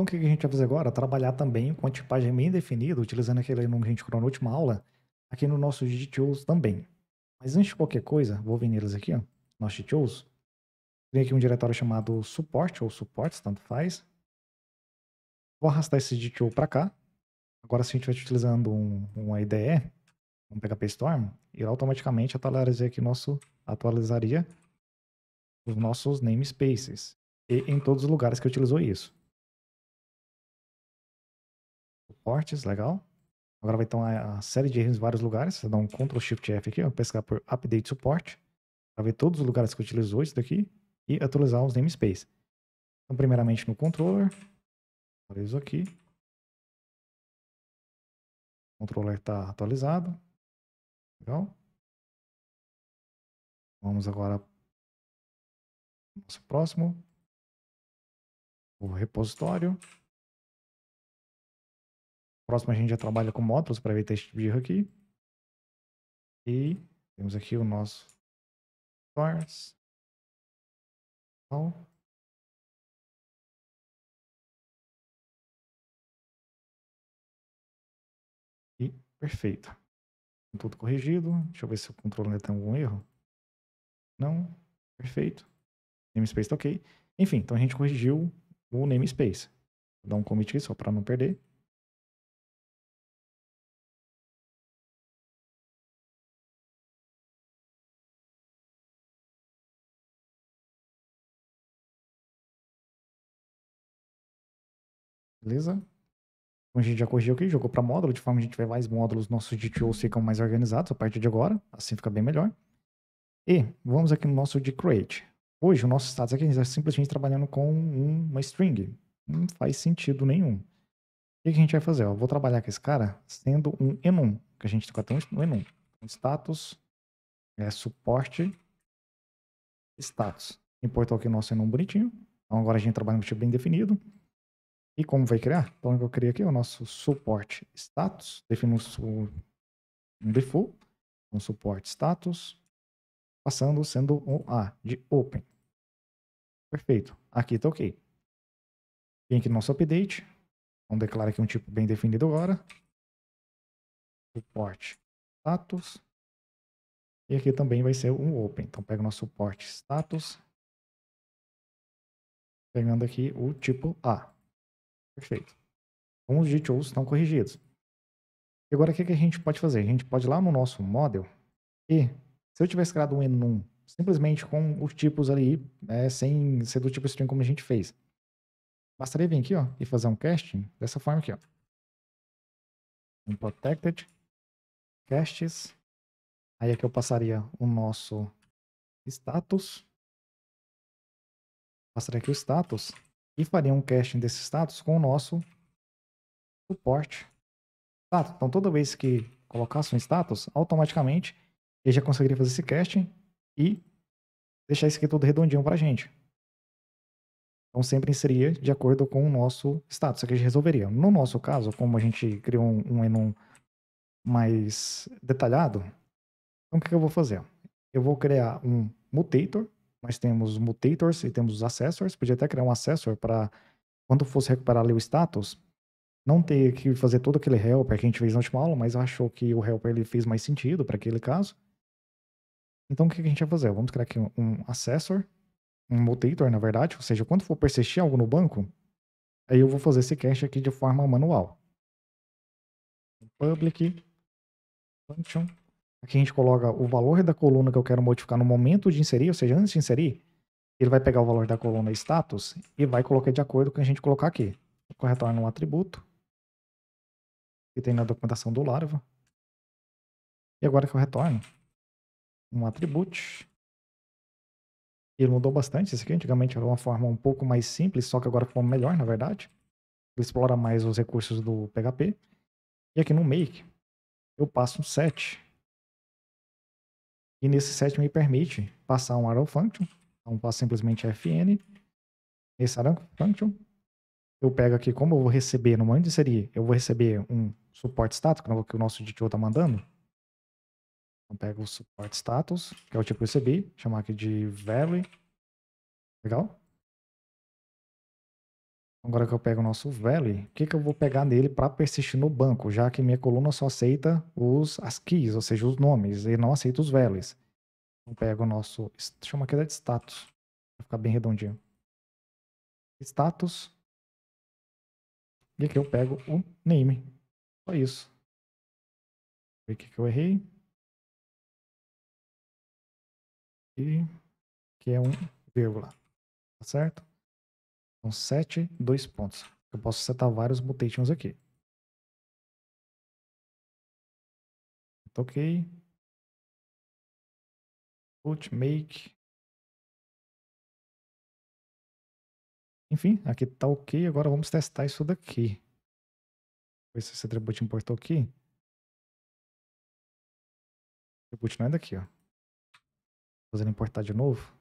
Então, o que a gente vai fazer agora? Trabalhar também com a tipagem bem definida, utilizando aquele nome que a gente criou na última aula, aqui no nosso GTOs também. Mas antes de qualquer coisa, vou vir neles aqui, ó, nós GTOs. Criei aqui um diretório chamado suporte ou suportes, tanto faz. Vou arrastar esse GTO para cá. Agora, se a gente estiver utilizando um, um IDE, um PHP Storm, ele automaticamente atualizaria aqui nosso, atualizaria os nossos namespaces. E em todos os lugares que utilizou isso. Cortes, legal. Agora vai ter uma série de erros em vários lugares. Você dá um Ctrl Shift F aqui, ó, pescar por Update Support, para ver todos os lugares que utilizou isso daqui e atualizar os namespace. Então, primeiramente no controller, atualizo aqui. O controller está atualizado. Legal. Vamos agora nosso próximo. O repositório próximo a gente já trabalha com motos para evitar esse tipo de erro aqui. E temos aqui o nosso source. Então, e perfeito. Tudo corrigido. Deixa eu ver se o controle tem algum erro. Não. Perfeito. Namespace está ok. Enfim, então a gente corrigiu o namespace. Vou dar um commit aqui só para não perder. Beleza? Então a gente já corrigiu aqui, jogou para módulo, de forma que a gente tiver mais módulos, nossos DTOs ficam mais organizados a partir de agora, assim fica bem melhor. E vamos aqui no nosso de create. Hoje o nosso status aqui está é simplesmente trabalhando com uma string. Não faz sentido nenhum. O que a gente vai fazer? Eu vou trabalhar com esse cara sendo um enum, que a gente está até um enum. status é suporte status. Importou aqui o nosso enum bonitinho. Então agora a gente trabalha com um tipo bem definido. E como vai criar? Então, eu vou eu criei aqui o nosso suporte status. Definimos um default, um suporte status, passando sendo um A de open. Perfeito. Aqui está ok. Vem aqui no nosso update. Vamos declarar aqui um tipo bem definido agora. Suporte status. E aqui também vai ser um open. Então, pega o nosso suporte status. Pegando aqui o tipo A. Perfeito. Então, os GTOs estão corrigidos. E agora, o que, que a gente pode fazer? A gente pode ir lá no nosso model e, se eu tivesse criado um enum simplesmente com os tipos ali, né, sem ser do tipo string como a gente fez, bastaria vir aqui ó, e fazer um casting dessa forma aqui. Ó. protected casts. Aí aqui eu passaria o nosso status. Passaria aqui o status e faria um casting desse status com o nosso suporte. Status. Então, toda vez que colocasse um status, automaticamente ele já conseguiria fazer esse casting e deixar isso aqui tudo redondinho para a gente. Então, sempre inseria de acordo com o nosso status. Isso aqui a gente resolveria. No nosso caso, como a gente criou um, enum mais detalhado, então o que eu vou fazer? Eu vou criar um mutator nós temos mutators e temos os accessors. Podia até criar um accessor para quando fosse recuperar ali o status, não ter que fazer todo aquele helper que a gente fez na última aula, mas achou que o helper ele fez mais sentido para aquele caso. Então o que a gente vai fazer? Vamos criar aqui um, um accessor, um mutator, na verdade, ou seja, quando for persistir algo no banco, aí eu vou fazer esse cache aqui de forma manual. Public function Aqui a gente coloca o valor da coluna que eu quero modificar no momento de inserir, ou seja, antes de inserir, ele vai pegar o valor da coluna status e vai colocar de acordo com o que a gente colocar aqui. Retorna um atributo que tem na documentação do larva E agora que eu retorno um atributo Ele mudou bastante esse aqui. Antigamente era uma forma um pouco mais simples, só que agora ficou melhor, na verdade. Ele explora mais os recursos do PHP. E aqui no make, eu passo um set e nesse set me permite passar um arrow function. Então passo simplesmente fn. Esse arrow function. Eu pego aqui, como eu vou receber, no momento seria. eu vou receber um suporte estático, é que o nosso editor está mandando. Então pego o suporte status, que é o tipo que eu recebi, chamar aqui de value. Legal? Agora que eu pego o nosso Valley, o que, que eu vou pegar nele para persistir no banco, já que minha coluna só aceita os, as keys, ou seja, os nomes, e não aceita os Valleys. Eu então, pego o nosso, chama aqui né, de status, para ficar bem redondinho. Status. E aqui eu pego o name. Só isso. Ver o que, que eu errei. E que é um vírgula. Tá certo? São 7, 2 pontos. Eu posso setar vários mutations aqui. Ok. Put, make. Enfim, aqui tá ok. Agora vamos testar isso daqui. Ver se esse atributo importou aqui. O atributo não é daqui, ó. Vou fazer ele importar de novo.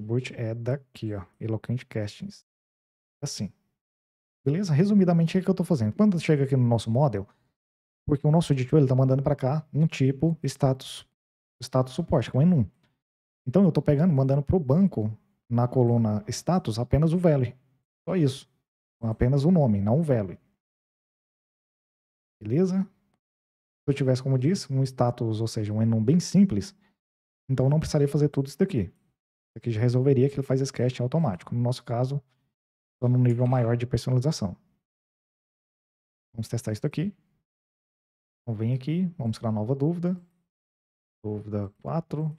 Boot é daqui, ó, Eloquent Castings. Assim. Beleza? Resumidamente, o que, é que eu estou fazendo? Quando chega aqui no nosso model, porque o nosso editor está mandando para cá um tipo status, status suporte, que é um enum. Então eu estou pegando, mandando para o banco, na coluna status, apenas o value. Só isso. Apenas o nome, não o value. Beleza? Se eu tivesse, como disse, um status, ou seja, um enum bem simples, então não precisaria fazer tudo isso daqui. Aqui é já resolveria que ele faz esse casting automático. No nosso caso, estou num nível maior de personalização. Vamos testar isso aqui. Então vem aqui, vamos criar uma nova dúvida. Dúvida 4.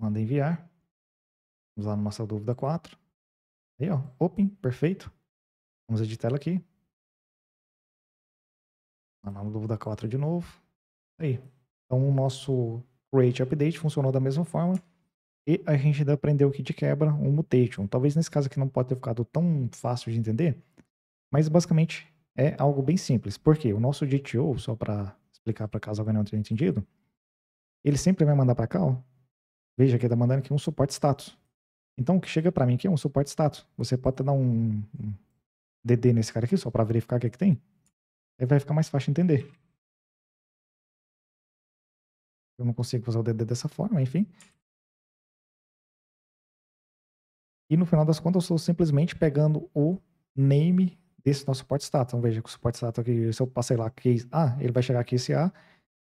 Manda enviar. Vamos lá na nossa dúvida 4. Aí, ó, open, perfeito. Vamos editar ela aqui. Na no dúvida 4 de novo. Aí. Então o nosso create update funcionou da mesma forma. E a gente ainda aprendeu que de quebra um mutation. Talvez nesse caso aqui não pode ter ficado tão fácil de entender, mas basicamente é algo bem simples. Porque o nosso DTO, só para explicar para caso alguém não tenha entendido, ele sempre vai mandar para cá, ó. Veja que ele está mandando aqui um suporte status. Então, o que chega para mim aqui é um suporte status. Você pode até dar um, um DD nesse cara aqui, só para verificar o que, é que tem. Aí vai ficar mais fácil de entender. Eu não consigo fazer o DD dessa forma, enfim. E no final das contas, eu estou simplesmente pegando o name desse nosso support status. Então veja que o support status aqui, se eu passei lá case A, ele vai chegar aqui esse A,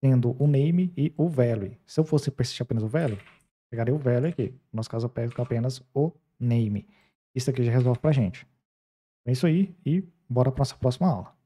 tendo o name e o value. Se eu fosse persistir apenas o value, pegaria o value aqui. No nosso caso, eu pego apenas o name. Isso aqui já resolve a gente. É isso aí e bora para nossa próxima aula.